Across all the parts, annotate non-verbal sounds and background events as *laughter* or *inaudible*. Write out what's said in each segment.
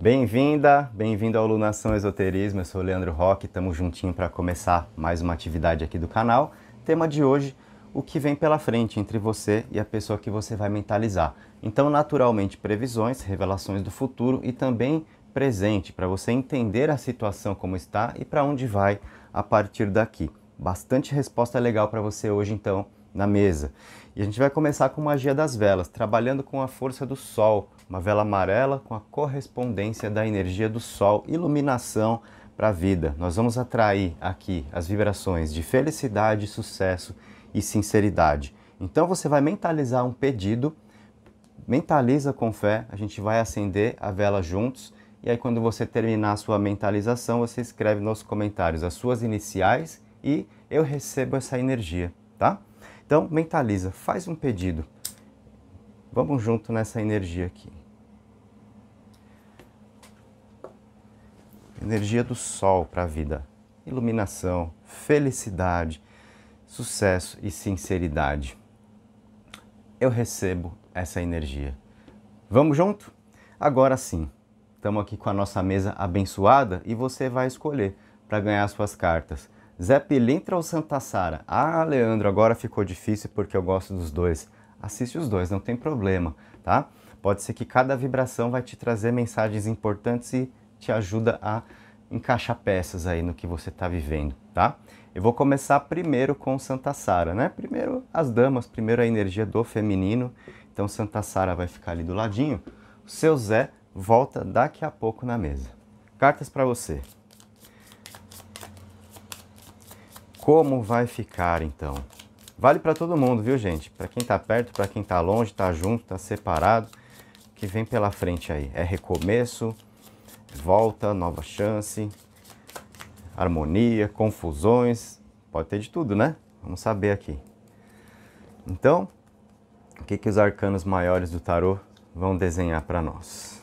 Bem-vinda, bem-vindo ao Lunação Esoterismo. Eu sou o Leandro Roque, estamos juntinho para começar mais uma atividade aqui do canal. Tema de hoje: o que vem pela frente entre você e a pessoa que você vai mentalizar. Então, naturalmente, previsões, revelações do futuro e também presente, para você entender a situação como está e para onde vai a partir daqui. Bastante resposta legal para você hoje, então, na mesa. E a gente vai começar com magia das velas, trabalhando com a força do sol uma vela amarela com a correspondência da energia do sol, iluminação para a vida. Nós vamos atrair aqui as vibrações de felicidade, sucesso e sinceridade. Então você vai mentalizar um pedido, mentaliza com fé, a gente vai acender a vela juntos e aí quando você terminar a sua mentalização, você escreve nos comentários as suas iniciais e eu recebo essa energia, tá? Então mentaliza, faz um pedido. Vamos junto nessa energia aqui. energia do sol para a vida, iluminação, felicidade, sucesso e sinceridade. Eu recebo essa energia. Vamos junto? Agora sim. Estamos aqui com a nossa mesa abençoada e você vai escolher para ganhar suas cartas. Zé Pilintra ou Santa Sara? Ah, Leandro, agora ficou difícil porque eu gosto dos dois. Assiste os dois, não tem problema, tá? Pode ser que cada vibração vai te trazer mensagens importantes e te ajuda a encaixar peças aí no que você está vivendo, tá? Eu vou começar primeiro com Santa Sara, né? Primeiro as damas, primeiro a energia do feminino. Então Santa Sara vai ficar ali do ladinho. O seu Zé volta daqui a pouco na mesa. Cartas para você. Como vai ficar então? Vale para todo mundo, viu, gente? Para quem está perto, para quem está longe, está junto, está separado, o que vem pela frente aí é recomeço, volta, nova chance, harmonia, confusões, pode ter de tudo, né? Vamos saber aqui. Então, o que, que os arcanos maiores do tarô vão desenhar para nós?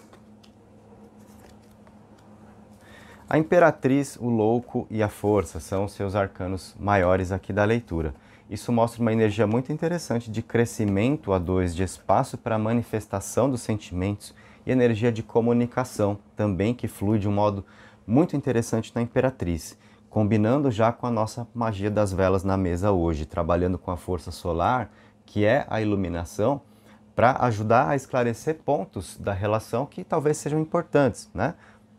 A Imperatriz, o Louco e a Força são seus arcanos maiores aqui da leitura. Isso mostra uma energia muito interessante de crescimento a dois, de espaço para manifestação dos sentimentos e energia de comunicação também, que flui de um modo muito interessante na Imperatriz, combinando já com a nossa magia das velas na mesa hoje, trabalhando com a força solar, que é a iluminação, para ajudar a esclarecer pontos da relação que talvez sejam importantes, né?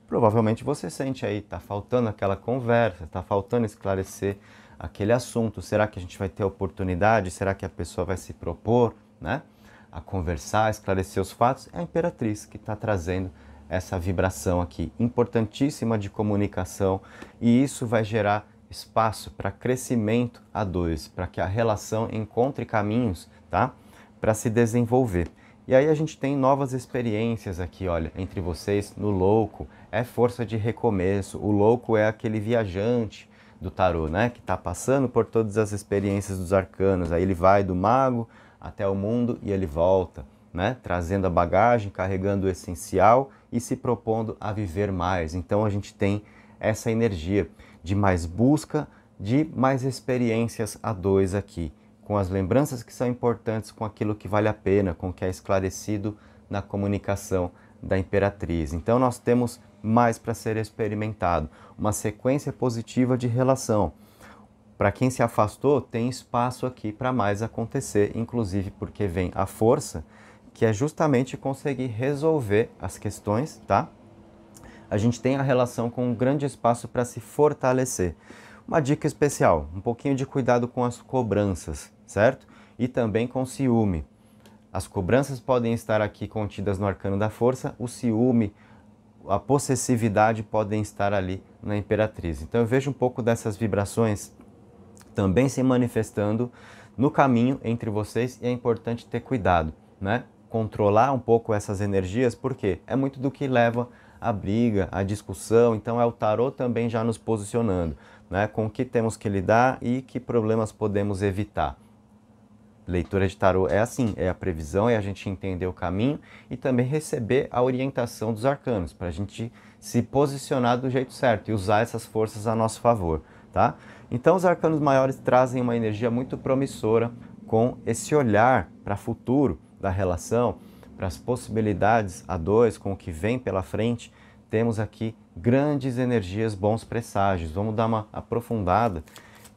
Provavelmente você sente aí, está faltando aquela conversa, está faltando esclarecer aquele assunto. Será que a gente vai ter oportunidade? Será que a pessoa vai se propor, né? a conversar, a esclarecer os fatos, é a imperatriz que está trazendo essa vibração aqui, importantíssima de comunicação, e isso vai gerar espaço para crescimento a dois, para que a relação encontre caminhos, tá? Para se desenvolver. E aí a gente tem novas experiências aqui, olha, entre vocês no louco, é força de recomeço. O louco é aquele viajante do tarô, né, que está passando por todas as experiências dos arcanos. Aí ele vai do mago até o mundo e ele volta, né? trazendo a bagagem, carregando o essencial e se propondo a viver mais. Então a gente tem essa energia de mais busca, de mais experiências a dois aqui, com as lembranças que são importantes, com aquilo que vale a pena, com o que é esclarecido na comunicação da imperatriz. Então nós temos mais para ser experimentado, uma sequência positiva de relação para quem se afastou, tem espaço aqui para mais acontecer, inclusive porque vem a força, que é justamente conseguir resolver as questões, tá? A gente tem a relação com um grande espaço para se fortalecer. Uma dica especial, um pouquinho de cuidado com as cobranças, certo? E também com ciúme. As cobranças podem estar aqui contidas no arcano da força, o ciúme, a possessividade podem estar ali na imperatriz. Então eu vejo um pouco dessas vibrações também se manifestando no caminho entre vocês e é importante ter cuidado, né? Controlar um pouco essas energias, porque é muito do que leva a briga, a discussão, então é o tarô também já nos posicionando, né? Com o que temos que lidar e que problemas podemos evitar. Leitura de tarô é assim, é a previsão, é a gente entender o caminho e também receber a orientação dos arcanos, para a gente se posicionar do jeito certo e usar essas forças a nosso favor tá? Então os arcanos maiores trazem uma energia muito promissora com esse olhar para o futuro da relação, para as possibilidades a dois, com o que vem pela frente, temos aqui grandes energias, bons presságios. Vamos dar uma aprofundada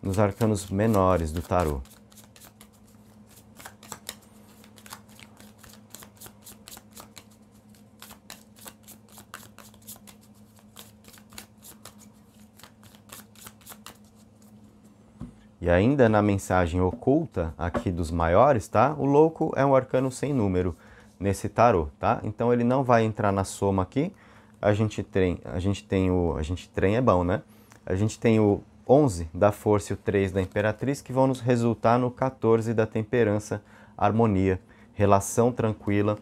nos arcanos menores do tarô. E ainda na mensagem oculta aqui dos maiores, tá? O louco é um arcano sem número nesse tarô, tá? Então ele não vai entrar na soma aqui. A gente tem, a gente tem o, a gente trem é bom, né? A gente tem o 11 da força e o 3 da imperatriz que vão nos resultar no 14 da temperança, harmonia, relação tranquila,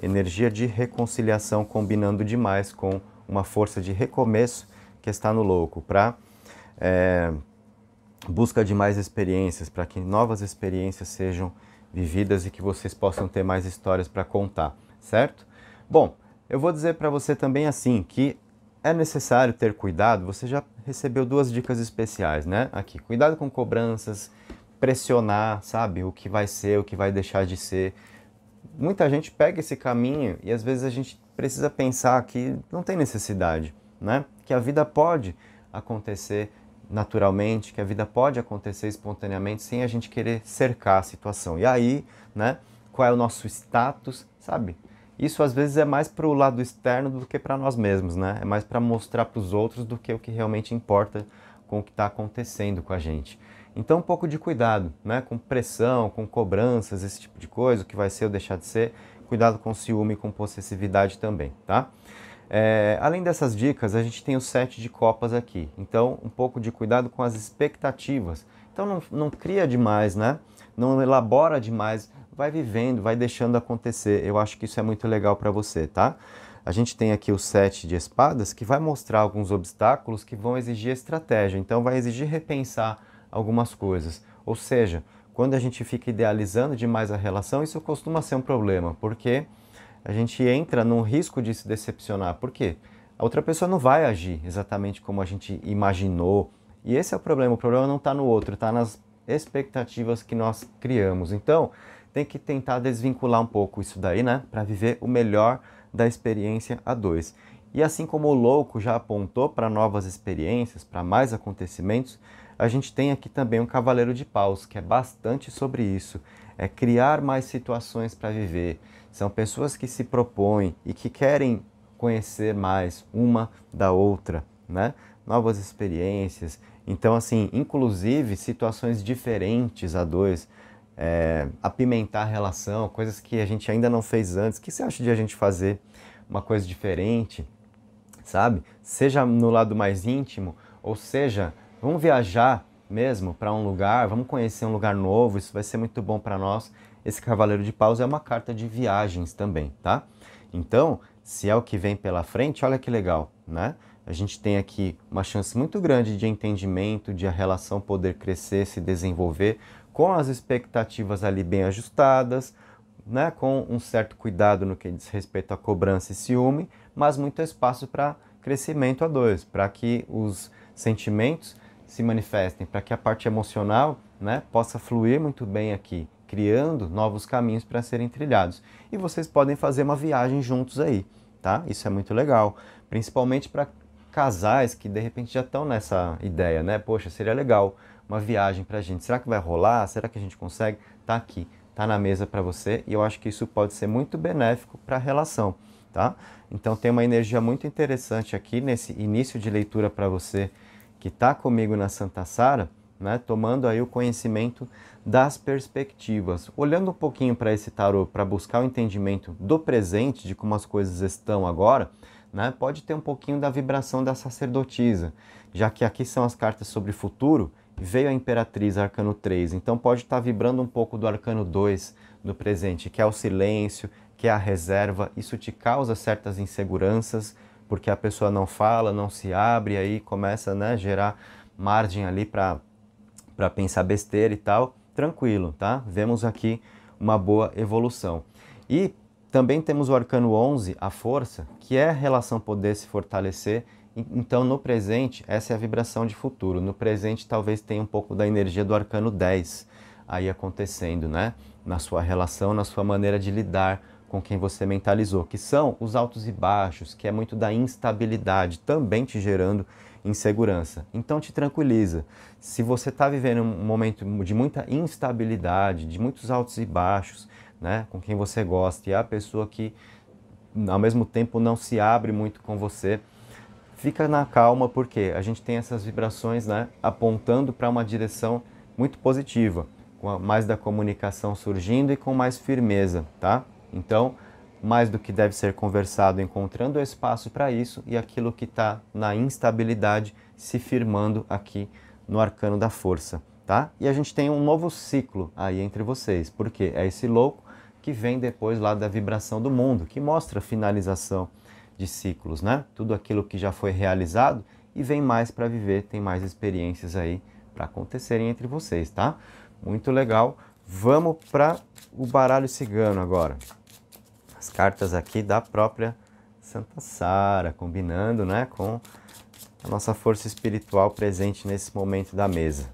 energia de reconciliação combinando demais com uma força de recomeço que está no louco para é, eh, busca de mais experiências, para que novas experiências sejam vividas e que vocês possam ter mais histórias para contar, certo? Bom, eu vou dizer para você também assim que é necessário ter cuidado. Você já recebeu duas dicas especiais, né? Aqui, cuidado com cobranças, pressionar, sabe, o que vai ser, o que vai deixar de ser. Muita gente pega esse caminho e às vezes a gente precisa pensar que não tem necessidade, né? Que a vida pode acontecer naturalmente, que a vida pode acontecer espontaneamente sem a gente querer cercar a situação. E aí, né, qual é o nosso status, sabe? Isso às vezes é mais para o lado externo do que para nós mesmos, né? É mais para mostrar para os outros do que o que realmente importa com o que está acontecendo com a gente. Então, um pouco de cuidado, né? Com pressão, com cobranças, esse tipo de coisa, o que vai ser ou deixar de ser. Cuidado com ciúme e com possessividade também, tá? É, além dessas dicas, a gente tem o set de copas aqui. Então, um pouco de cuidado com as expectativas. Então, não, não cria demais, né? Não elabora demais. Vai vivendo, vai deixando acontecer. Eu acho que isso é muito legal para você, tá? A gente tem aqui o set de espadas que vai mostrar alguns obstáculos que vão exigir estratégia. Então, vai exigir repensar algumas coisas. Ou seja, quando a gente fica idealizando demais a relação, isso costuma ser um problema, porque a gente entra num risco de se decepcionar. Por quê? A outra pessoa não vai agir exatamente como a gente imaginou. E esse é o problema. O problema não está no outro, está nas expectativas que nós criamos. Então, tem que tentar desvincular um pouco isso daí, né? Para viver o melhor da experiência a dois. E assim como o louco já apontou para novas experiências, para mais acontecimentos, a gente tem aqui também um cavaleiro de paus, que é bastante sobre isso. É criar mais situações para viver, são pessoas que se propõem e que querem conhecer mais uma da outra, né? Novas experiências. Então, assim, inclusive situações diferentes a dois, é, apimentar a relação, coisas que a gente ainda não fez antes. O que você acha de a gente fazer uma coisa diferente, sabe? Seja no lado mais íntimo, ou seja, vamos viajar mesmo para um lugar, vamos conhecer um lugar novo, isso vai ser muito bom para nós. Esse cavaleiro de paus é uma carta de viagens também, tá? Então, se é o que vem pela frente, olha que legal, né? A gente tem aqui uma chance muito grande de entendimento, de a relação poder crescer, se desenvolver, com as expectativas ali bem ajustadas, né? com um certo cuidado no que diz respeito à cobrança e ciúme, mas muito espaço para crescimento a dois, para que os sentimentos se manifestem, para que a parte emocional né, possa fluir muito bem aqui criando novos caminhos para serem trilhados. E vocês podem fazer uma viagem juntos aí, tá? Isso é muito legal, principalmente para casais que de repente já estão nessa ideia, né? Poxa, seria legal uma viagem para a gente. Será que vai rolar? Será que a gente consegue? Tá aqui, tá na mesa para você e eu acho que isso pode ser muito benéfico para a relação, tá? Então tem uma energia muito interessante aqui nesse início de leitura para você que está comigo na Santa Sara né? tomando aí o conhecimento das perspectivas. Olhando um pouquinho para esse tarô para buscar o entendimento do presente, de como as coisas estão agora, né? pode ter um pouquinho da vibração da sacerdotisa, já que aqui são as cartas sobre futuro, veio a Imperatriz Arcano 3, então pode estar tá vibrando um pouco do Arcano 2 do presente, que é o silêncio, que é a reserva, isso te causa certas inseguranças, porque a pessoa não fala, não se abre, aí começa né, a gerar margem ali para para pensar besteira e tal, tranquilo, tá? Vemos aqui uma boa evolução. E também temos o arcano 11, a força, que é a relação poder se fortalecer. Então, no presente, essa é a vibração de futuro. No presente, talvez tenha um pouco da energia do arcano 10 aí acontecendo, né? Na sua relação, na sua maneira de lidar com quem você mentalizou, que são os altos e baixos, que é muito da instabilidade, também te gerando insegurança. Então te tranquiliza. Se você está vivendo um momento de muita instabilidade, de muitos altos e baixos, né, com quem você gosta e é a pessoa que ao mesmo tempo não se abre muito com você, fica na calma porque a gente tem essas vibrações, né, apontando para uma direção muito positiva, com mais da comunicação surgindo e com mais firmeza, tá? Então, mais do que deve ser conversado, encontrando o espaço para isso e aquilo que está na instabilidade se firmando aqui no arcano da força, tá? E a gente tem um novo ciclo aí entre vocês, porque é esse louco que vem depois lá da vibração do mundo, que mostra a finalização de ciclos, né? Tudo aquilo que já foi realizado e vem mais para viver, tem mais experiências aí para acontecerem entre vocês, tá? Muito legal. Vamos para o baralho cigano agora as cartas aqui da própria Santa Sara, combinando né, com a nossa força espiritual presente nesse momento da mesa.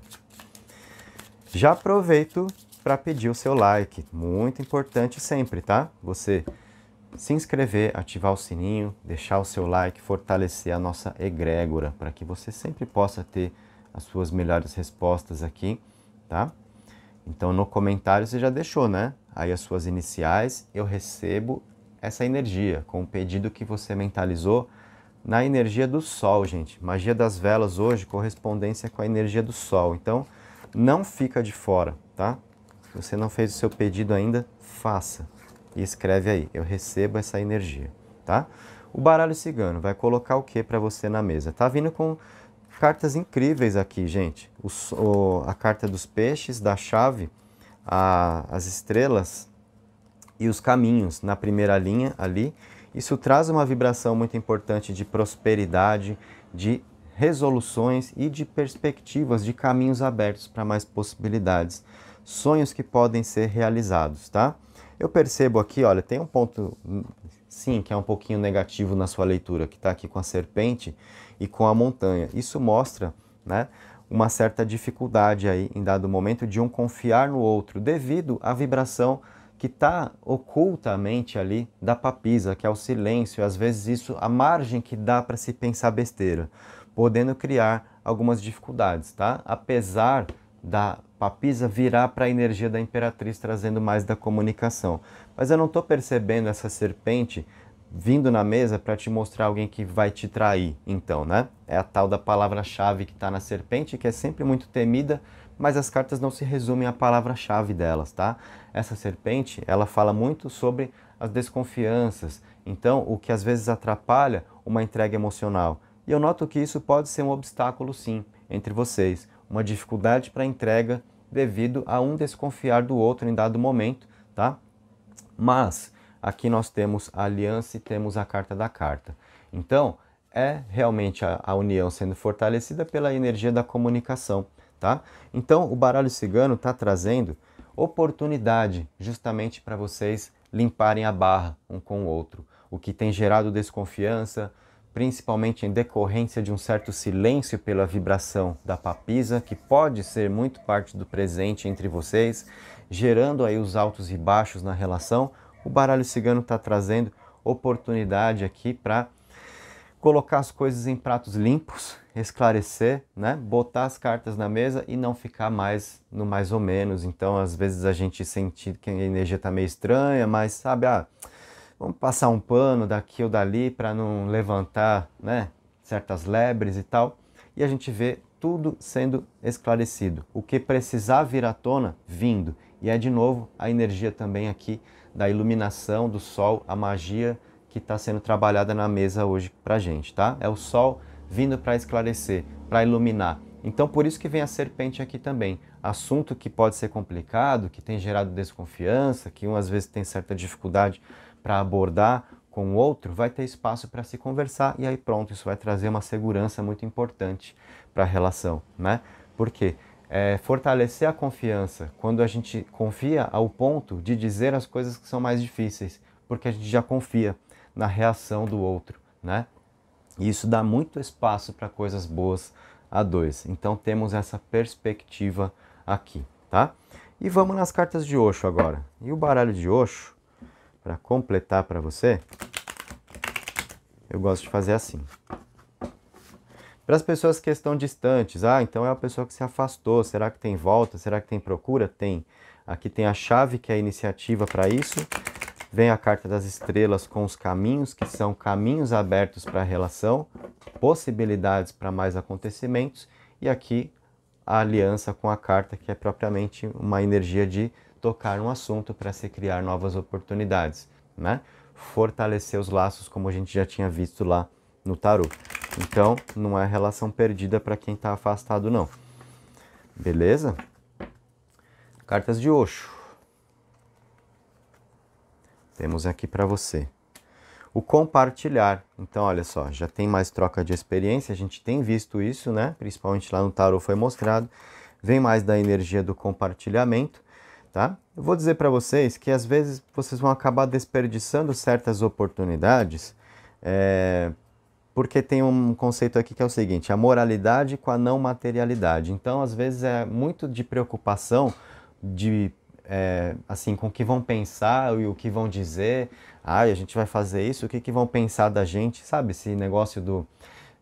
Já aproveito para pedir o seu like, muito importante sempre, tá? Você se inscrever, ativar o sininho, deixar o seu like, fortalecer a nossa egrégora para que você sempre possa ter as suas melhores respostas aqui, tá? Então no comentário você já deixou, né? aí as suas iniciais, eu recebo essa energia com o pedido que você mentalizou na energia do sol, gente. Magia das velas hoje, correspondência com a energia do sol. Então, não fica de fora, tá? Se você não fez o seu pedido ainda, faça. E escreve aí, eu recebo essa energia, tá? O baralho cigano vai colocar o que para você na mesa? Tá vindo com cartas incríveis aqui, gente. O, o, a carta dos peixes, da chave, a, as estrelas e os caminhos na primeira linha ali. Isso traz uma vibração muito importante de prosperidade, de resoluções e de perspectivas, de caminhos abertos para mais possibilidades, sonhos que podem ser realizados, tá? Eu percebo aqui, olha, tem um ponto, sim, que é um pouquinho negativo na sua leitura, que está aqui com a serpente e com a montanha. Isso mostra, né, uma certa dificuldade aí em dado momento de um confiar no outro, devido à vibração que está ocultamente ali da papisa, que é o silêncio, às vezes isso a margem que dá para se pensar besteira, podendo criar algumas dificuldades, tá? Apesar da papisa virar para a energia da imperatriz trazendo mais da comunicação. Mas eu não estou percebendo essa serpente vindo na mesa para te mostrar alguém que vai te trair, então, né? É a tal da palavra-chave que está na serpente, que é sempre muito temida, mas as cartas não se resumem à palavra-chave delas, tá? Essa serpente, ela fala muito sobre as desconfianças, então, o que às vezes atrapalha uma entrega emocional. E eu noto que isso pode ser um obstáculo, sim, entre vocês, uma dificuldade para entrega devido a um desconfiar do outro em dado momento, tá? Mas Aqui nós temos a aliança e temos a carta da carta. Então, é realmente a, a união sendo fortalecida pela energia da comunicação, tá? Então, o baralho cigano está trazendo oportunidade justamente para vocês limparem a barra um com o outro, o que tem gerado desconfiança, principalmente em decorrência de um certo silêncio pela vibração da papisa, que pode ser muito parte do presente entre vocês, gerando aí os altos e baixos na relação, o baralho cigano está trazendo oportunidade aqui para colocar as coisas em pratos limpos, esclarecer, né? botar as cartas na mesa e não ficar mais no mais ou menos. Então, às vezes a gente sente que a energia está meio estranha, mas sabe, ah, vamos passar um pano daqui ou dali para não levantar né? certas lebres e tal. E a gente vê tudo sendo esclarecido. O que precisar vir à tona, vindo. E é de novo a energia também aqui da iluminação do sol, a magia que está sendo trabalhada na mesa hoje para gente, tá? É o sol vindo para esclarecer, para iluminar. Então, por isso que vem a serpente aqui também. Assunto que pode ser complicado, que tem gerado desconfiança, que um às vezes tem certa dificuldade para abordar com o outro, vai ter espaço para se conversar e aí pronto, isso vai trazer uma segurança muito importante para a relação, né? Por quê? é, fortalecer a confiança, quando a gente confia ao ponto de dizer as coisas que são mais difíceis, porque a gente já confia na reação do outro, né? E isso dá muito espaço para coisas boas a dois. Então temos essa perspectiva aqui, tá? E vamos nas cartas de Osho agora. E o baralho de Osho, para completar para você, eu gosto de fazer assim. Para as pessoas que estão distantes, ah, então é uma pessoa que se afastou, será que tem volta? Será que tem procura? Tem. Aqui tem a chave, que é a iniciativa para isso. Vem a carta das estrelas com os caminhos, que são caminhos abertos para a relação, possibilidades para mais acontecimentos. E aqui a aliança com a carta, que é propriamente uma energia de tocar um assunto para se criar novas oportunidades, né? Fortalecer os laços, como a gente já tinha visto lá no tarot. Então, não é relação perdida para quem está afastado, não. Beleza? Cartas de Oxo. Temos aqui para você. O compartilhar. Então, olha só, já tem mais troca de experiência, a gente tem visto isso, né? Principalmente lá no tarot foi mostrado. Vem mais da energia do compartilhamento, tá? Eu vou dizer para vocês que às vezes vocês vão acabar desperdiçando certas oportunidades é, porque tem um conceito aqui que é o seguinte: a moralidade com a não materialidade. Então, às vezes, é muito de preocupação de. É, assim, com o que vão pensar e o que vão dizer, ah, a gente vai fazer isso, o que, que vão pensar da gente, sabe? Esse negócio do,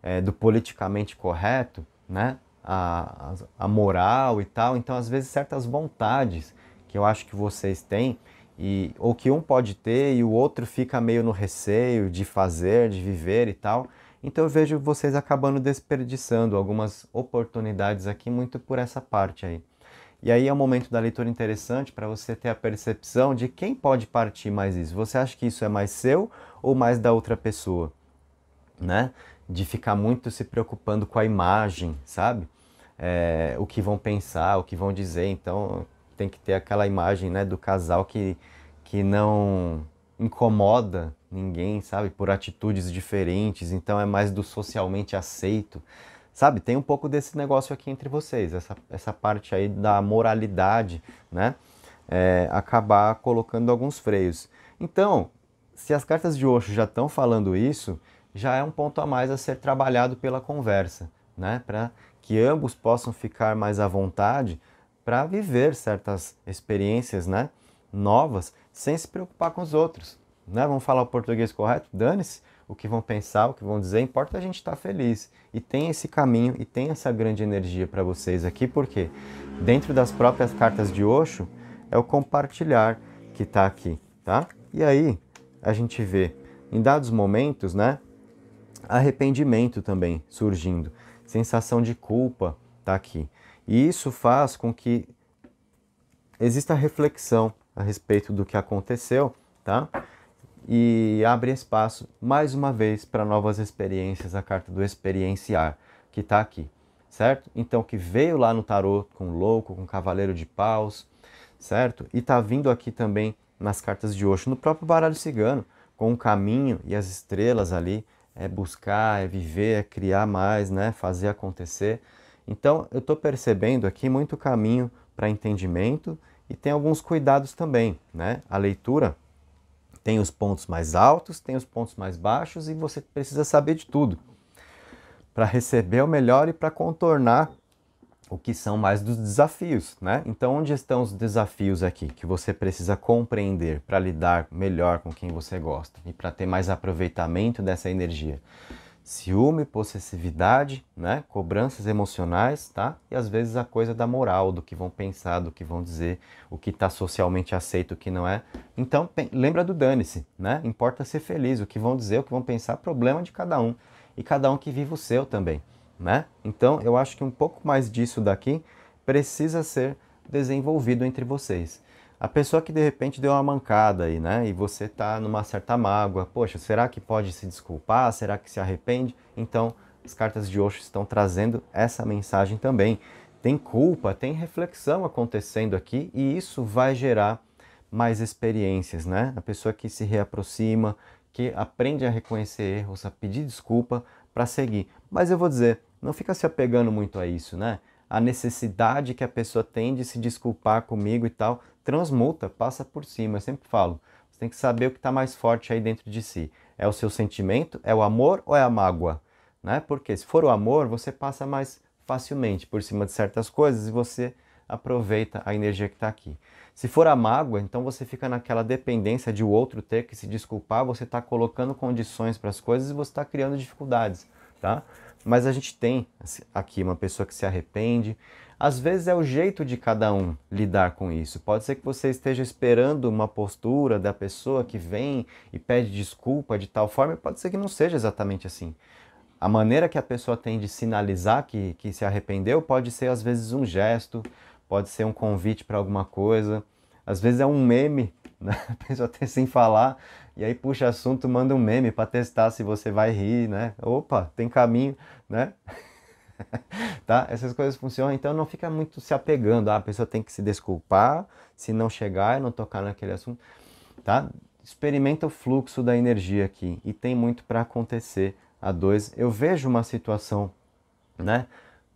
é, do politicamente correto, né? A, a, a moral e tal. Então, às vezes, certas vontades que eu acho que vocês têm, e, ou que um pode ter e o outro fica meio no receio de fazer, de viver e tal. Então eu vejo vocês acabando desperdiçando algumas oportunidades aqui muito por essa parte aí. E aí é um momento da leitura interessante para você ter a percepção de quem pode partir mais isso. Você acha que isso é mais seu ou mais da outra pessoa, né? De ficar muito se preocupando com a imagem, sabe? É, o que vão pensar, o que vão dizer. Então tem que ter aquela imagem, né, do casal que que não incomoda ninguém, sabe? Por atitudes diferentes, então é mais do socialmente aceito. Sabe, tem um pouco desse negócio aqui entre vocês, essa, essa parte aí da moralidade, né? É, acabar colocando alguns freios. Então, se as cartas de Osho já estão falando isso, já é um ponto a mais a ser trabalhado pela conversa, né? Para que ambos possam ficar mais à vontade para viver certas experiências, né? Novas, sem se preocupar com os outros né? Vamos falar o português correto? Dane-se o que vão pensar, o que vão dizer, importa a gente estar tá feliz. E tem esse caminho e tem essa grande energia para vocês aqui, porque dentro das próprias cartas de Osho é o compartilhar que está aqui, tá? E aí a gente vê em dados momentos, né? Arrependimento também surgindo, sensação de culpa está aqui. E isso faz com que exista reflexão a respeito do que aconteceu, tá? e abre espaço mais uma vez para novas experiências, a carta do experienciar, que está aqui, certo? Então, que veio lá no tarot com louco, com cavaleiro de paus, certo? E está vindo aqui também nas cartas de hoje no próprio baralho cigano, com o caminho e as estrelas ali, é buscar, é viver, é criar mais, né? fazer acontecer. Então, eu estou percebendo aqui muito caminho para entendimento e tem alguns cuidados também, né? A leitura tem os pontos mais altos, tem os pontos mais baixos e você precisa saber de tudo para receber o melhor e para contornar o que são mais dos desafios, né? Então, onde estão os desafios aqui que você precisa compreender para lidar melhor com quem você gosta e para ter mais aproveitamento dessa energia? ciúme, possessividade, né? cobranças emocionais, tá? E às vezes a coisa da moral, do que vão pensar, do que vão dizer, o que está socialmente aceito, o que não é. Então, lembra do dane-se, né? Importa ser feliz, o que vão dizer, o que vão pensar, problema de cada um. E cada um que vive o seu também, né? Então, eu acho que um pouco mais disso daqui precisa ser desenvolvido entre vocês a pessoa que de repente deu uma mancada aí, né? E você tá numa certa mágoa. Poxa, será que pode se desculpar? Será que se arrepende? Então, as cartas de Osho estão trazendo essa mensagem também. Tem culpa, tem reflexão acontecendo aqui e isso vai gerar mais experiências, né? A pessoa que se reaproxima, que aprende a reconhecer erros, a pedir desculpa para seguir. Mas eu vou dizer, não fica se apegando muito a isso, né? A necessidade que a pessoa tem de se desculpar comigo e tal, transmuta, passa por cima. Eu sempre falo, você tem que saber o que está mais forte aí dentro de si. É o seu sentimento? É o amor ou é a mágoa? Né? Porque se for o amor, você passa mais facilmente por cima de certas coisas e você aproveita a energia que está aqui. Se for a mágoa, então você fica naquela dependência de o outro ter que se desculpar, você está colocando condições para as coisas e você está criando dificuldades, tá? Mas a gente tem assim, aqui uma pessoa que se arrepende. Às vezes é o jeito de cada um lidar com isso. Pode ser que você esteja esperando uma postura da pessoa que vem e pede desculpa de tal forma, pode ser que não seja exatamente assim. A maneira que a pessoa tem de sinalizar que, que se arrependeu pode ser, às vezes, um gesto, pode ser um convite para alguma coisa, às vezes é um meme, *laughs* né? a pessoa até sem falar, e aí puxa assunto, manda um meme para testar se você vai rir, né? Opa, tem caminho, né? *laughs* tá? Essas coisas funcionam, então não fica muito se apegando. Ah, a pessoa tem que se desculpar se não chegar e não tocar naquele assunto, tá? Experimenta o fluxo da energia aqui e tem muito para acontecer a dois. Eu vejo uma situação, né?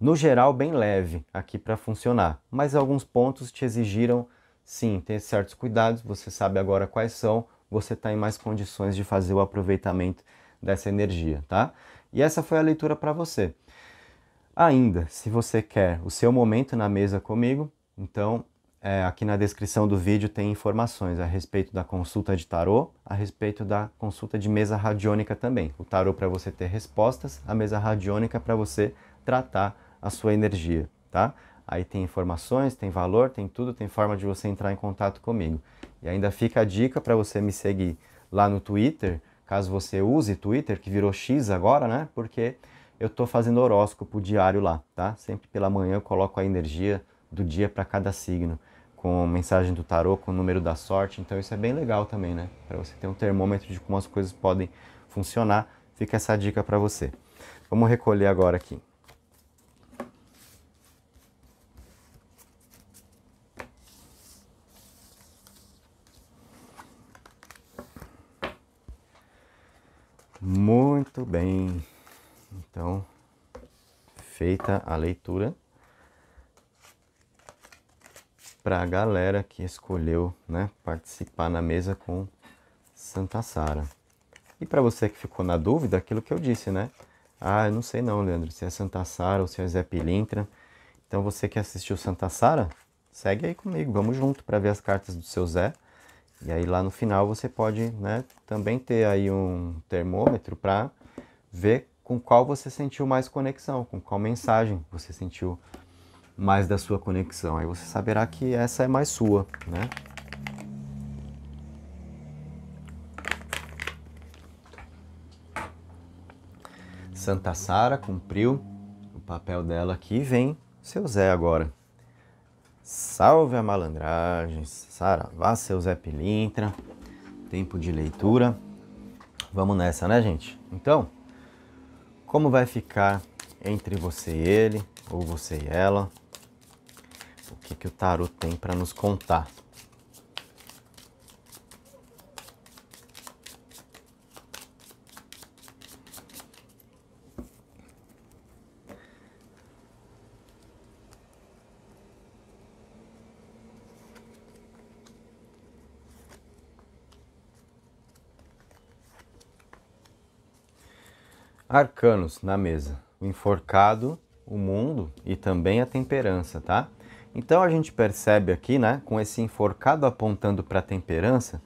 No geral, bem leve aqui para funcionar, mas alguns pontos te exigiram sim ter certos cuidados. Você sabe agora quais são você está em mais condições de fazer o aproveitamento dessa energia, tá? E essa foi a leitura para você. Ainda, se você quer o seu momento na mesa comigo, então é, aqui na descrição do vídeo tem informações a respeito da consulta de tarô, a respeito da consulta de mesa radiônica também. O tarô para você ter respostas, a mesa radiônica para você tratar a sua energia, tá? Aí tem informações, tem valor, tem tudo, tem forma de você entrar em contato comigo. E ainda fica a dica para você me seguir lá no Twitter, caso você use Twitter, que virou X agora, né? Porque eu estou fazendo horóscopo diário lá, tá? Sempre pela manhã eu coloco a energia do dia para cada signo, com mensagem do tarô, com o número da sorte. Então isso é bem legal também, né? Para você ter um termômetro de como as coisas podem funcionar. Fica essa dica para você. Vamos recolher agora aqui. Muito bem. Então, feita a leitura para a galera que escolheu, né, participar na mesa com Santa Sara. E para você que ficou na dúvida, aquilo que eu disse, né? Ah, eu não sei não, Leandro, se é Santa Sara ou se é Zé Pilintra. Então você que assistiu Santa Sara, segue aí comigo, vamos junto para ver as cartas do seu Zé e aí lá no final você pode né, também ter aí um termômetro para ver com qual você sentiu mais conexão, com qual mensagem você sentiu mais da sua conexão. Aí você saberá que essa é mais sua, né? Santa Sara cumpriu o papel dela aqui e vem seu Zé agora. Salve a malandragem, saravá, seu Zé Pilintra. Tempo de leitura. Vamos nessa, né, gente? Então, como vai ficar entre você e ele, ou você e ela? O que, que o tarot tem para nos contar? arcanos na mesa: o enforcado, o mundo e também a temperança, tá? Então a gente percebe aqui, né, com esse enforcado apontando para a temperança,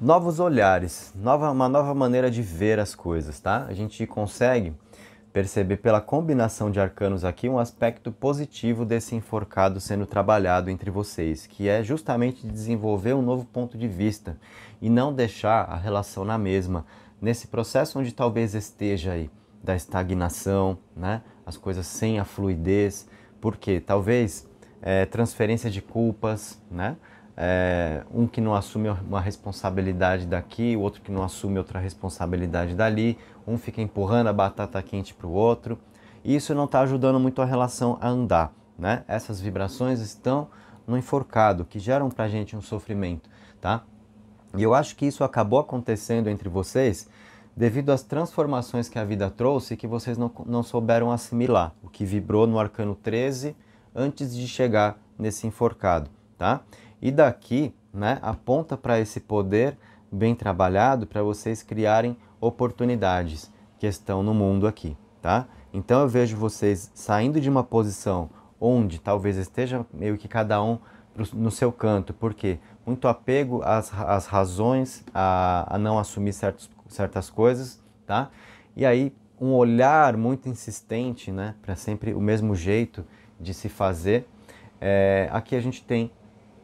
novos olhares, nova, uma nova maneira de ver as coisas, tá? A gente consegue perceber pela combinação de arcanos aqui um aspecto positivo desse enforcado sendo trabalhado entre vocês, que é justamente desenvolver um novo ponto de vista e não deixar a relação na mesma, nesse processo onde talvez esteja aí da estagnação, né? as coisas sem a fluidez, porque talvez é, transferência de culpas, né? É, um que não assume uma responsabilidade daqui, o outro que não assume outra responsabilidade dali, um fica empurrando a batata quente para o outro, e isso não está ajudando muito a relação a andar. Né? Essas vibrações estão no enforcado, que geram para a gente um sofrimento, tá? E eu acho que isso acabou acontecendo entre vocês devido às transformações que a vida trouxe que vocês não, não souberam assimilar, o que vibrou no arcano 13 antes de chegar nesse enforcado, tá? E daqui, né, aponta para esse poder bem trabalhado para vocês criarem oportunidades que estão no mundo aqui, tá? Então eu vejo vocês saindo de uma posição onde talvez esteja meio que cada um no seu canto, por quê? muito apego às, às razões, a, a não assumir certos, certas coisas, tá? E aí um olhar muito insistente, né, para sempre o mesmo jeito de se fazer. É, aqui a gente tem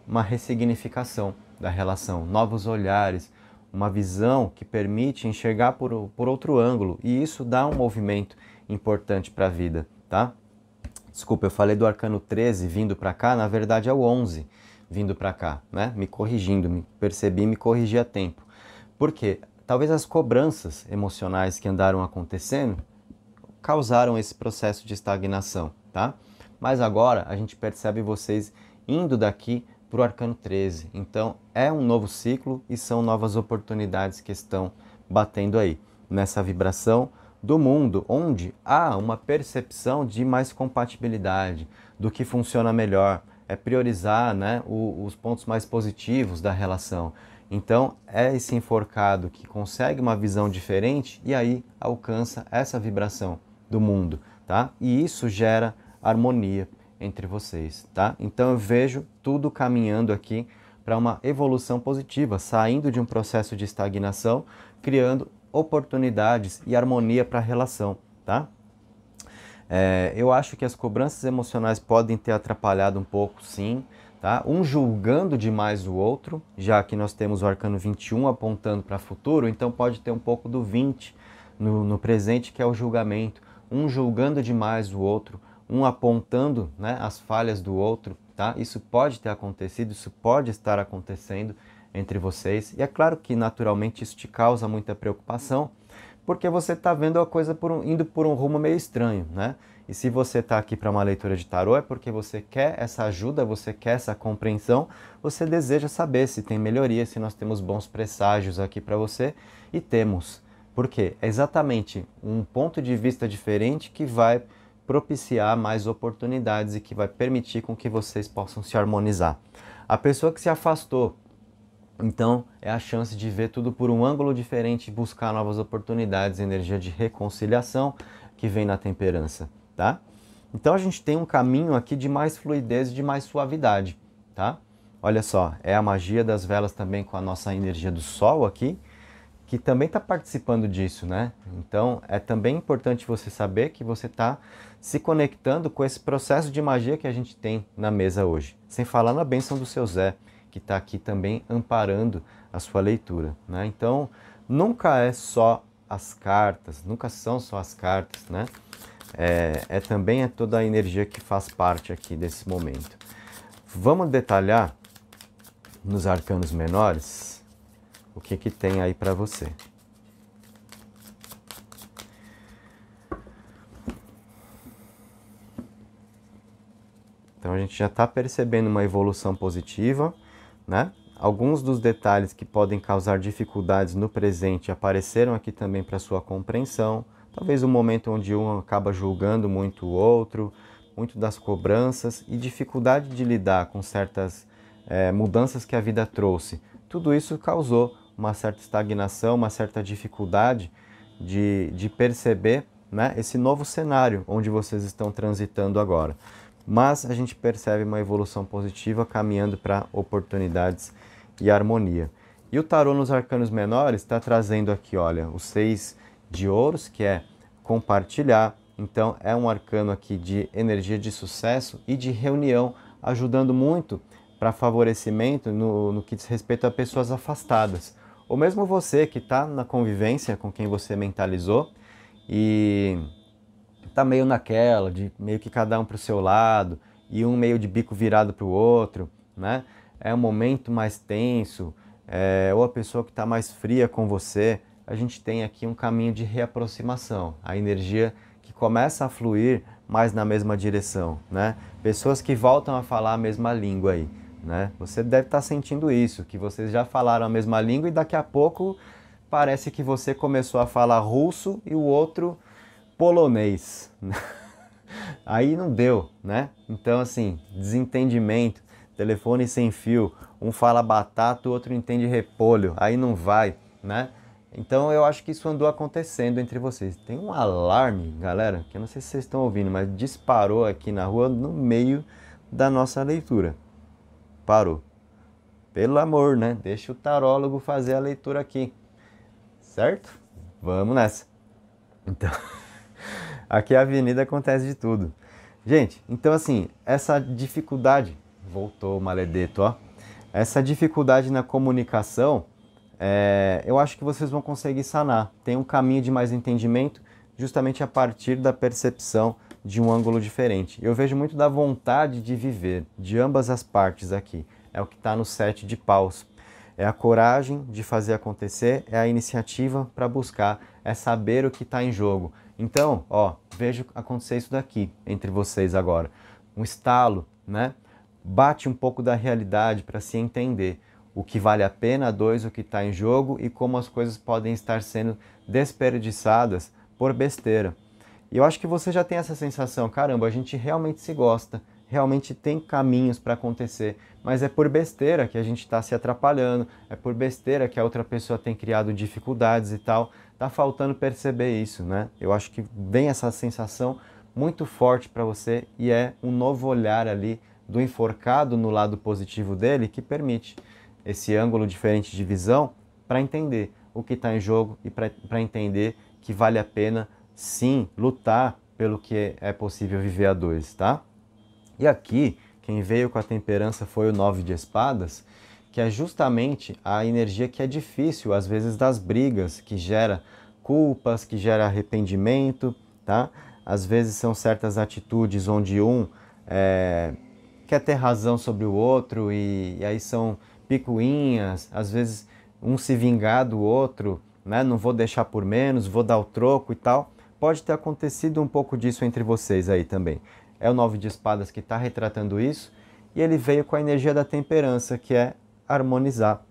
uma ressignificação da relação, novos olhares, uma visão que permite enxergar por, por outro ângulo e isso dá um movimento importante para a vida, tá? Desculpa, eu falei do arcano 13 vindo para cá, na verdade é o 11 vindo para cá, né? Me corrigindo, me percebi, me corrigi a tempo. Por quê? Talvez as cobranças emocionais que andaram acontecendo causaram esse processo de estagnação, tá? Mas agora a gente percebe vocês indo daqui para o arcano 13. Então é um novo ciclo e são novas oportunidades que estão batendo aí nessa vibração do mundo, onde há uma percepção de mais compatibilidade, do que funciona melhor, é priorizar né, o, os pontos mais positivos da relação. Então, é esse enforcado que consegue uma visão diferente e aí alcança essa vibração do mundo, tá? E isso gera harmonia entre vocês, tá? Então, eu vejo tudo caminhando aqui para uma evolução positiva, saindo de um processo de estagnação, criando oportunidades e harmonia para a relação, tá? É, eu acho que as cobranças emocionais podem ter atrapalhado um pouco, sim. Tá? Um julgando demais o outro, já que nós temos o arcano 21 apontando para o futuro, então pode ter um pouco do 20 no, no, presente, que é o julgamento. Um julgando demais o outro, um apontando né, as falhas do outro. Tá? Isso pode ter acontecido, isso pode estar acontecendo entre vocês. E é claro que naturalmente isso te causa muita preocupação, porque você está vendo a coisa por um, indo por um rumo meio estranho, né? E se você está aqui para uma leitura de tarô, é porque você quer essa ajuda, você quer essa compreensão, você deseja saber se tem melhoria, se nós temos bons presságios aqui para você, e temos. Porque é exatamente um ponto de vista diferente que vai propiciar mais oportunidades e que vai permitir com que vocês possam se harmonizar. A pessoa que se afastou então, é a chance de ver tudo por um ângulo diferente, e buscar novas oportunidades, energia de reconciliação que vem na temperança, tá? Então, a gente tem um caminho aqui de mais fluidez e de mais suavidade, tá? Olha só, é a magia das velas também com a nossa energia do sol aqui, que também está participando disso, né? Então, é também importante você saber que você está se conectando com esse processo de magia que a gente tem na mesa hoje. Sem falar na benção do seu Zé, que está aqui também amparando a sua leitura. Né? Então, nunca é só as cartas, nunca são só as cartas, né? É, é também é toda a energia que faz parte aqui desse momento. Vamos detalhar nos arcanos menores o que, que tem aí para você. Então a gente já está percebendo uma evolução positiva né? Alguns dos detalhes que podem causar dificuldades no presente apareceram aqui também para sua compreensão. Talvez o um momento onde um acaba julgando muito o outro, muito das cobranças e dificuldade de lidar com certas é, mudanças que a vida trouxe. Tudo isso causou uma certa estagnação, uma certa dificuldade de, de perceber né, esse novo cenário onde vocês estão transitando agora mas a gente percebe uma evolução positiva caminhando para oportunidades e harmonia. E o tarô nos arcanos menores está trazendo aqui, olha, os seis de ouros, que é compartilhar. Então, é um arcano aqui de energia de sucesso e de reunião, ajudando muito para favorecimento no, no que diz respeito a pessoas afastadas. Ou mesmo você que está na convivência com quem você mentalizou e tá meio naquela, de meio que cada um para o seu lado, e um meio de bico virado para o outro, né? É um momento mais tenso, é, ou a pessoa que está mais fria com você, a gente tem aqui um caminho de reaproximação, a energia que começa a fluir mais na mesma direção, né? Pessoas que voltam a falar a mesma língua aí, né? Você deve estar tá sentindo isso, que vocês já falaram a mesma língua e daqui a pouco parece que você começou a falar russo e o outro polonês. Né? *laughs* Aí não deu, né? Então, assim, desentendimento, telefone sem fio, um fala batata, o outro entende repolho, aí não vai, né? Então eu acho que isso andou acontecendo entre vocês. Tem um alarme, galera, que eu não sei se vocês estão ouvindo, mas disparou aqui na rua no meio da nossa leitura. Parou. Pelo amor, né? Deixa o tarólogo fazer a leitura aqui. Certo? Vamos nessa. Então. *laughs* Aqui a avenida acontece de tudo. Gente, então assim, essa dificuldade, voltou o maledeto, ó. Essa dificuldade na comunicação, é, eu acho que vocês vão conseguir sanar. Tem um caminho de mais entendimento, justamente a partir da percepção de um ângulo diferente. Eu vejo muito da vontade de viver, de ambas as partes aqui. É o que está no sete de paus. É a coragem de fazer acontecer, é a iniciativa para buscar, é saber o que está em jogo, então, ó, vejo acontecer isso daqui entre vocês agora. Um estalo, né? Bate um pouco da realidade para se entender o que vale a pena, dois, o que está em jogo e como as coisas podem estar sendo desperdiçadas por besteira. E eu acho que você já tem essa sensação, caramba, a gente realmente se gosta, realmente tem caminhos para acontecer, mas é por besteira que a gente está se atrapalhando, é por besteira que a outra pessoa tem criado dificuldades e tal. Tá faltando perceber isso, né? Eu acho que vem essa sensação muito forte para você e é um novo olhar ali do enforcado no lado positivo dele que permite esse ângulo diferente de visão para entender o que está em jogo e para entender que vale a pena sim lutar pelo que é possível viver a dois, tá? E aqui, quem veio com a temperança foi o nove de espadas, que é justamente a energia que é difícil, às vezes, das brigas, que gera culpas, que gera arrependimento, tá? Às vezes são certas atitudes onde um é, quer ter razão sobre o outro e, e aí são picuinhas, às vezes um se vingar do outro, né? Não vou deixar por menos, vou dar o troco e tal. Pode ter acontecido um pouco disso entre vocês aí também. É o Nove de Espadas que está retratando isso e ele veio com a energia da temperança, que é harmonizar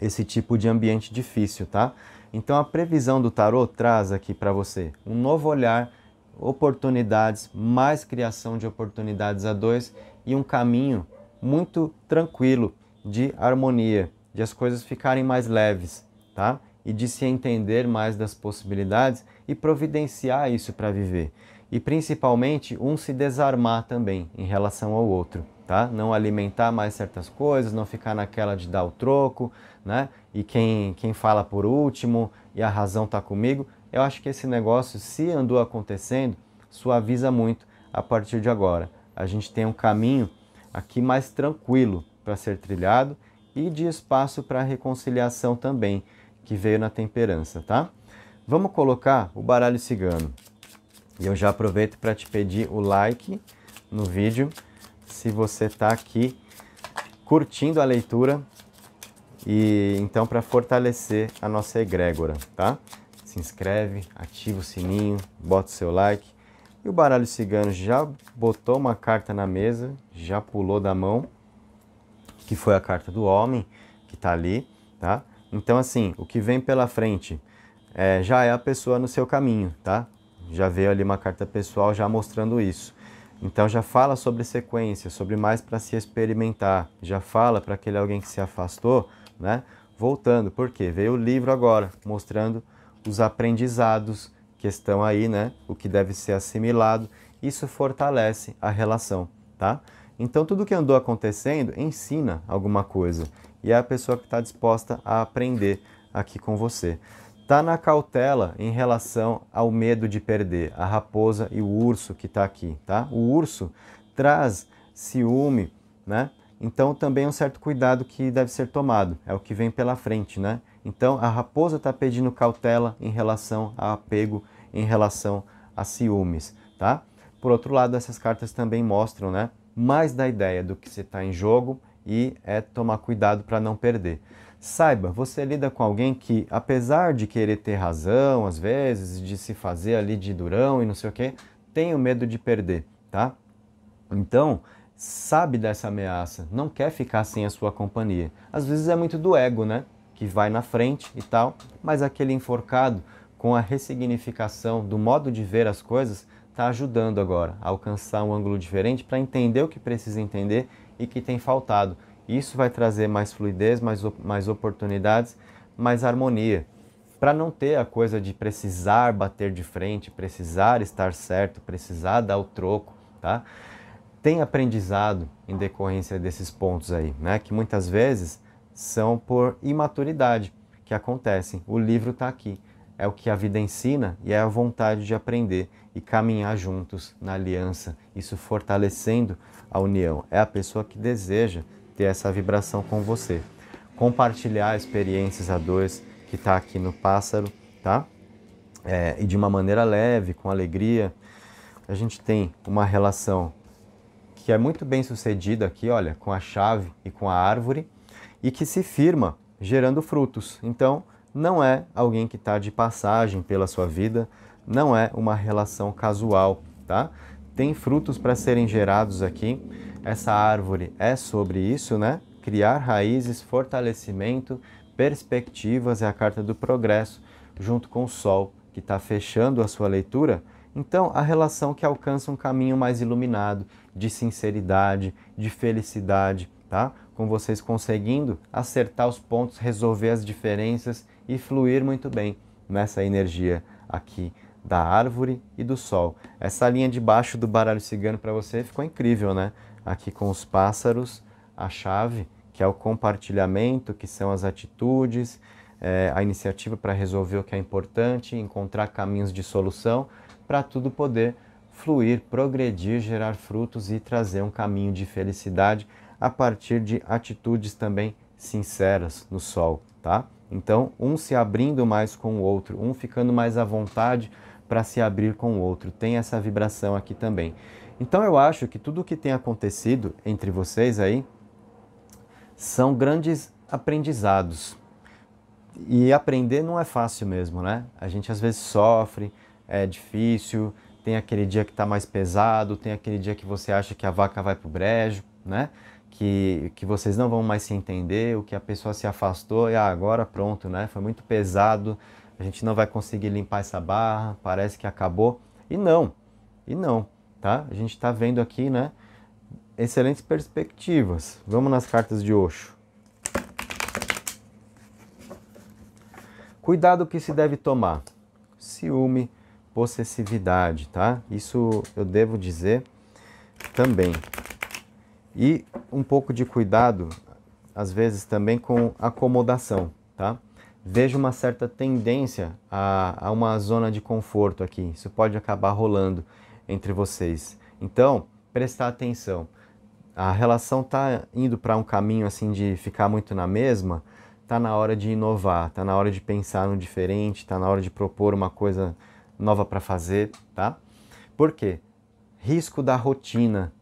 esse tipo de ambiente difícil, tá? Então a previsão do tarot traz aqui para você um novo olhar, oportunidades, mais criação de oportunidades a dois e um caminho muito tranquilo de harmonia, de as coisas ficarem mais leves, tá? E de se entender mais das possibilidades e providenciar isso para viver. E principalmente um se desarmar também em relação ao outro tá? Não alimentar mais certas coisas, não ficar naquela de dar o troco, né? E quem, quem fala por último e a razão tá comigo. Eu acho que esse negócio, se andou acontecendo, suaviza muito a partir de agora. A gente tem um caminho aqui mais tranquilo para ser trilhado e de espaço para reconciliação também, que veio na temperança, tá? Vamos colocar o baralho cigano. E eu já aproveito para te pedir o like no vídeo se você está aqui curtindo a leitura e então para fortalecer a nossa egrégora, tá? Se inscreve, ativa o sininho, bota o seu like. E o baralho cigano já botou uma carta na mesa, já pulou da mão, que foi a carta do homem que está ali, tá? Então assim, o que vem pela frente é, já é a pessoa no seu caminho, tá? Já veio ali uma carta pessoal já mostrando isso. Então já fala sobre sequência, sobre mais para se experimentar, já fala para aquele alguém que se afastou, né? Voltando, porque veio o livro agora mostrando os aprendizados que estão aí, né? O que deve ser assimilado, isso fortalece a relação, tá? Então tudo que andou acontecendo ensina alguma coisa e é a pessoa que está disposta a aprender aqui com você está na cautela em relação ao medo de perder, a raposa e o urso que está aqui, tá? O urso traz ciúme, né? Então também um certo cuidado que deve ser tomado, é o que vem pela frente, né? Então a raposa está pedindo cautela em relação a apego, em relação a ciúmes, tá? Por outro lado, essas cartas também mostram, né? Mais da ideia do que você está em jogo e é tomar cuidado para não perder. Saiba, você lida com alguém que, apesar de querer ter razão, às vezes, de se fazer ali de durão e não sei o quê, tem o medo de perder, tá? Então, sabe dessa ameaça, não quer ficar sem a sua companhia. Às vezes é muito do ego, né? Que vai na frente e tal, mas aquele enforcado, com a ressignificação do modo de ver as coisas, está ajudando agora a alcançar um ângulo diferente para entender o que precisa entender e que tem faltado. Isso vai trazer mais fluidez, mais, mais oportunidades, mais harmonia. Para não ter a coisa de precisar bater de frente, precisar estar certo, precisar dar o troco, tá? Tem aprendizado em decorrência desses pontos aí, né? Que muitas vezes são por imaturidade que acontecem. O livro está aqui. É o que a vida ensina e é a vontade de aprender e caminhar juntos na aliança, isso fortalecendo a união. É a pessoa que deseja ter essa vibração com você. Compartilhar experiências a dois que está aqui no pássaro, tá? É, e de uma maneira leve, com alegria, a gente tem uma relação que é muito bem sucedida aqui, olha, com a chave e com a árvore, e que se firma gerando frutos. Então, não é alguém que está de passagem pela sua vida, não é uma relação casual, tá? Tem frutos para serem gerados aqui essa árvore é sobre isso, né? Criar raízes, fortalecimento, perspectivas é a carta do progresso, junto com o Sol, que está fechando a sua leitura. Então, a relação que alcança um caminho mais iluminado, de sinceridade, de felicidade, tá? Com vocês conseguindo acertar os pontos, resolver as diferenças e fluir muito bem nessa energia aqui da árvore e do sol. Essa linha de baixo do baralho cigano para você ficou incrível, né? aqui com os pássaros a chave, que é o compartilhamento, que são as atitudes, é, a iniciativa para resolver o que é importante, encontrar caminhos de solução, para tudo poder fluir, progredir, gerar frutos e trazer um caminho de felicidade a partir de atitudes também sinceras no sol, tá? Então, um se abrindo mais com o outro, um ficando mais à vontade para se abrir com o outro. Tem essa vibração aqui também. Então eu acho que tudo o que tem acontecido entre vocês aí são grandes aprendizados. E aprender não é fácil mesmo, né? A gente às vezes sofre, é difícil, tem aquele dia que está mais pesado, tem aquele dia que você acha que a vaca vai pro brejo, né? Que, que vocês não vão mais se entender, o que a pessoa se afastou e ah, agora pronto, né? Foi muito pesado, a gente não vai conseguir limpar essa barra, parece que acabou. E não, e não tá? A gente está vendo aqui, né? Excelentes perspectivas. Vamos nas cartas de Oxo. Cuidado que se deve tomar. Ciúme, possessividade, tá? Isso eu devo dizer também. E um pouco de cuidado, às vezes também com acomodação, tá? Vejo uma certa tendência a, a uma zona de conforto aqui. Isso pode acabar rolando entre vocês. Então, prestar atenção. A relação está indo para um caminho assim de ficar muito na mesma, está na hora de inovar, está na hora de pensar no diferente, está na hora de propor uma coisa nova para fazer, tá? Por quê? Risco da rotina.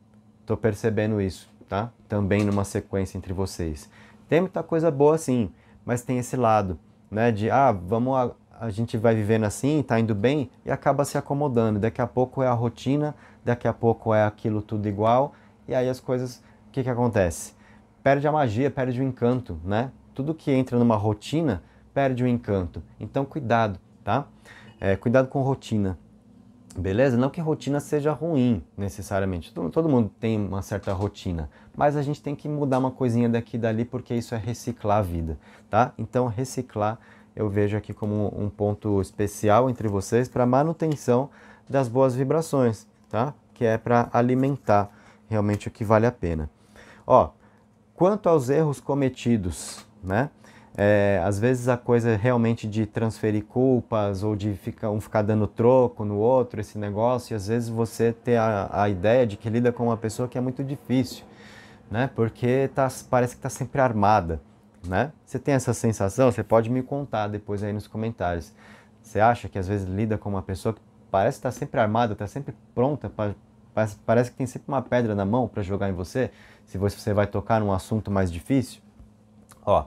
Tô percebendo isso, tá? Também numa sequência entre vocês. Tem muita coisa boa sim, mas tem esse lado, né, de ah, vamos a gente vai vivendo assim, tá indo bem e acaba se acomodando. Daqui a pouco é a rotina, daqui a pouco é aquilo tudo igual e aí as coisas, o que que acontece? Perde a magia, perde o encanto, né? Tudo que entra numa rotina perde o encanto. Então cuidado, tá? É, cuidado com rotina. Beleza? Não que rotina seja ruim, necessariamente. Todo, todo, mundo tem uma certa rotina. Mas a gente tem que mudar uma coisinha daqui e dali, porque isso é reciclar a vida, tá? Então, reciclar eu vejo aqui como um ponto especial entre vocês para manutenção das boas vibrações, tá? Que é para alimentar realmente o que vale a pena. Ó, quanto aos erros cometidos, né? É, às vezes a coisa é realmente de transferir culpas ou de ficar, um ficar dando troco no outro, esse negócio, e às vezes você ter a, a ideia de que lida com uma pessoa que é muito difícil, né? Porque tá, parece que está sempre armada né? Você tem essa sensação? Você pode me contar depois aí nos comentários. Você acha que às vezes lida com uma pessoa que parece estar tá sempre armada, está sempre pronta parece, parece que tem sempre uma pedra na mão para jogar em você, se você vai tocar num assunto mais difícil. Ó,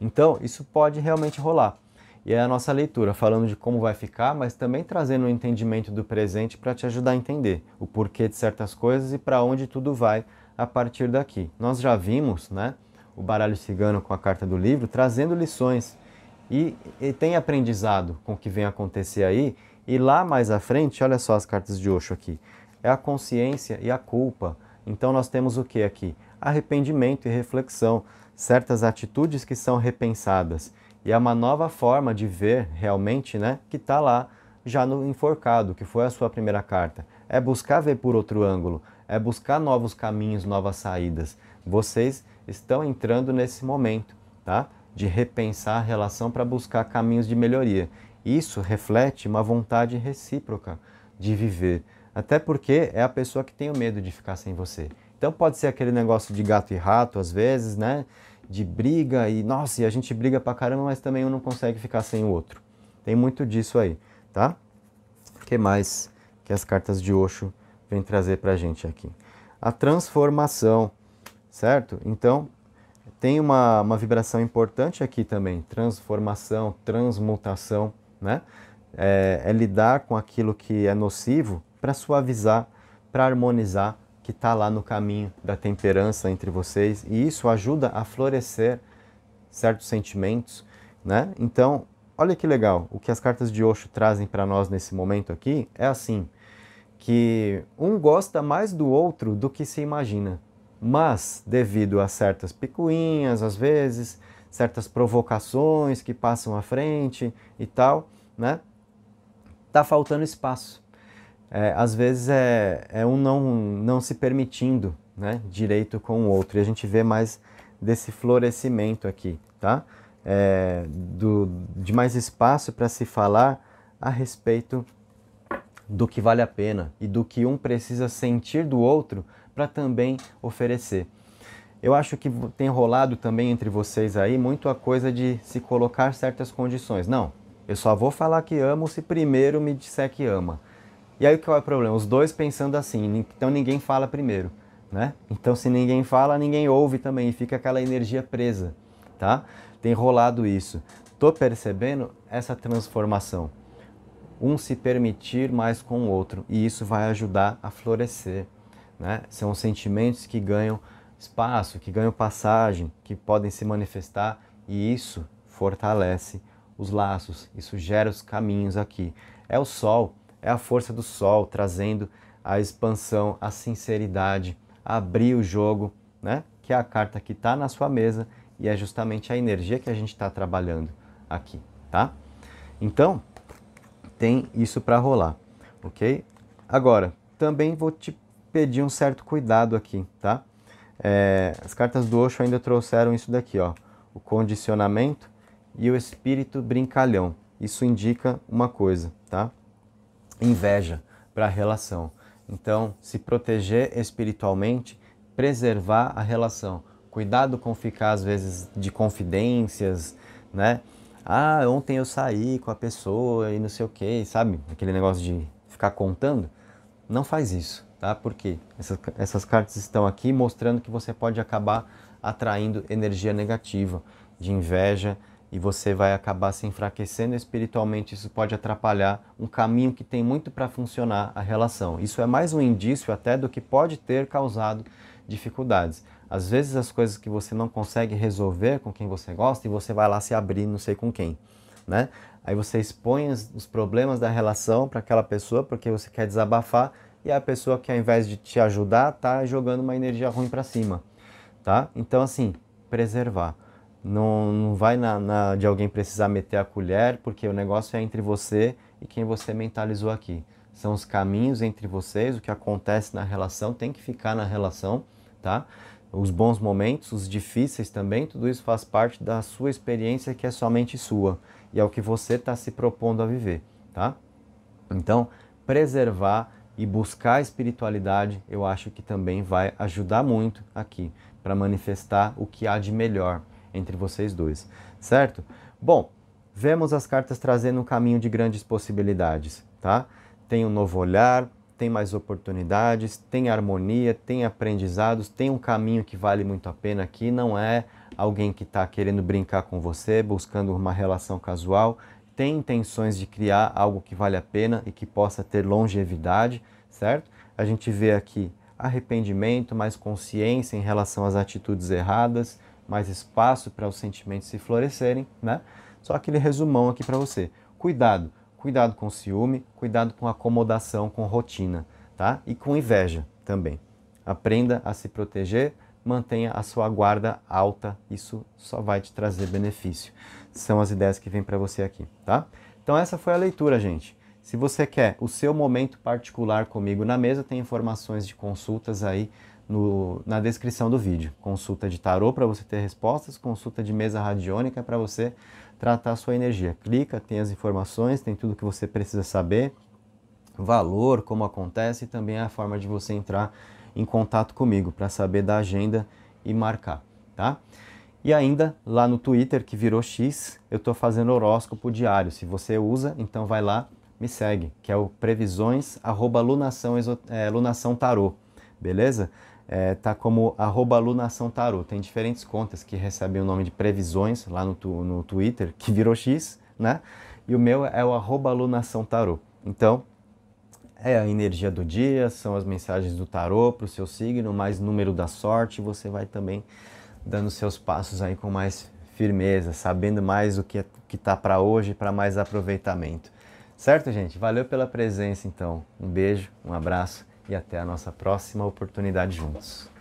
então isso pode realmente rolar. E é a nossa leitura, falando de como vai ficar, mas também trazendo o um entendimento do presente para te ajudar a entender o porquê de certas coisas e para onde tudo vai a partir daqui. Nós já vimos, né, o baralho cigano com a carta do livro, trazendo lições. E, e, tem aprendizado com o que vem acontecer aí. E lá mais à frente, olha só as cartas de Osho aqui. É a consciência e a culpa. Então nós temos o que aqui? Arrependimento e reflexão. Certas atitudes que são repensadas. E é uma nova forma de ver realmente né, que está lá já no enforcado, que foi a sua primeira carta. É buscar ver por outro ângulo. É buscar novos caminhos, novas saídas. Vocês estão entrando nesse momento, tá? De repensar a relação para buscar caminhos de melhoria. Isso reflete uma vontade recíproca de viver, até porque é a pessoa que tem o medo de ficar sem você. Então pode ser aquele negócio de gato e rato às vezes, né? De briga e nossa, e a gente briga pra caramba, mas também um não consegue ficar sem o outro. Tem muito disso aí, tá? O que mais que as cartas de Osho vêm trazer pra gente aqui? A transformação certo? Então, tem uma, uma vibração importante aqui também, transformação, transmutação, né? É, é lidar com aquilo que é nocivo para suavizar, para harmonizar, que está lá no caminho da temperança entre vocês, e isso ajuda a florescer certos sentimentos, né? Então, olha que legal, o que as cartas de Osho trazem para nós nesse momento aqui é assim, que um gosta mais do outro do que se imagina. Mas, devido a certas picuinhas, às vezes, certas provocações que passam à frente e tal, né? Tá faltando espaço. É, às vezes é, é um não, não se permitindo né, direito com o outro. E a gente vê mais desse florescimento aqui, tá? É, do, de mais espaço para se falar a respeito do que vale a pena e do que um precisa sentir do outro para também oferecer. Eu acho que tem rolado também entre vocês aí muito a coisa de se colocar certas condições. Não, eu só vou falar que amo se primeiro me disser que ama. E aí qual é o problema? Os dois pensando assim, então ninguém fala primeiro, né? Então se ninguém fala, ninguém ouve também e fica aquela energia presa, tá? Tem rolado isso. Tô percebendo essa transformação. Um se permitir mais com o outro e isso vai ajudar a florescer né? São sentimentos que ganham espaço, que ganham passagem, que podem se manifestar e isso fortalece os laços, isso gera os caminhos aqui. É o sol, é a força do sol trazendo a expansão, a sinceridade, abrir o jogo, né? que é a carta que está na sua mesa e é justamente a energia que a gente está trabalhando aqui. tá? Então, tem isso para rolar, ok? Agora, também vou te pedir um certo cuidado aqui, tá? É, as cartas do Osho ainda trouxeram isso daqui, ó, o condicionamento e o espírito brincalhão. Isso indica uma coisa, tá? Inveja para a relação. Então, se proteger espiritualmente, preservar a relação. Cuidado com ficar às vezes de confidências, né? Ah, ontem eu saí com a pessoa e não sei o que, sabe? Aquele negócio de ficar contando. Não faz isso tá? Porque essas, essas cartas estão aqui mostrando que você pode acabar atraindo energia negativa, de inveja, e você vai acabar se enfraquecendo espiritualmente. Isso pode atrapalhar um caminho que tem muito para funcionar a relação. Isso é mais um indício até do que pode ter causado dificuldades. Às vezes as coisas que você não consegue resolver com quem você gosta e você vai lá se abrir não sei com quem, né? Aí você expõe os problemas da relação para aquela pessoa porque você quer desabafar e a pessoa que ao invés de te ajudar tá jogando uma energia ruim para cima, tá? Então assim, preservar. Não, não vai na, na, de alguém precisar meter a colher, porque o negócio é entre você e quem você mentalizou aqui. São os caminhos entre vocês, o que acontece na relação tem que ficar na relação, tá? Os bons momentos, os difíceis também, tudo isso faz parte da sua experiência que é somente sua e é o que você está se propondo a viver, tá? Então, preservar e buscar a espiritualidade, eu acho que também vai ajudar muito aqui para manifestar o que há de melhor entre vocês dois, certo? Bom, vemos as cartas trazendo um caminho de grandes possibilidades, tá? Tem um novo olhar, tem mais oportunidades, tem harmonia, tem aprendizados, tem um caminho que vale muito a pena aqui, não é alguém que está querendo brincar com você, buscando uma relação casual, tem intenções de criar algo que vale a pena e que possa ter longevidade, certo? A gente vê aqui arrependimento, mais consciência em relação às atitudes erradas, mais espaço para os sentimentos se florescerem, né? Só aquele resumão aqui para você. Cuidado, cuidado com ciúme, cuidado com acomodação, com rotina, tá? E com inveja também. Aprenda a se proteger, mantenha a sua guarda alta, isso só vai te trazer benefício. São as ideias que vêm para você aqui, tá? Então essa foi a leitura, gente. Se você quer o seu momento particular comigo na mesa, tem informações de consultas aí no, na descrição do vídeo. Consulta de tarô para você ter respostas, consulta de mesa radiônica para você tratar a sua energia. Clica, tem as informações, tem tudo que você precisa saber, valor, como acontece e também a forma de você entrar em contato comigo para saber da agenda e marcar, tá? E ainda lá no Twitter, que virou X, eu estou fazendo horóscopo diário. Se você usa, então vai lá, me segue, que é o previsões arroba lunação, é, lunação tarô, beleza? É, tá como arroba lunação tarô. Tem diferentes contas que recebem o nome de previsões lá no, no Twitter, que virou X, né? E o meu é o arroba lunação tarô. Então, é a energia do dia, são as mensagens do tarô para o seu signo, mais número da sorte, você vai também dando seus passos aí com mais firmeza, sabendo mais o que é, que tá para hoje para mais aproveitamento. Certo, gente? Valeu pela presença então. Um beijo, um abraço e até a nossa próxima oportunidade juntos.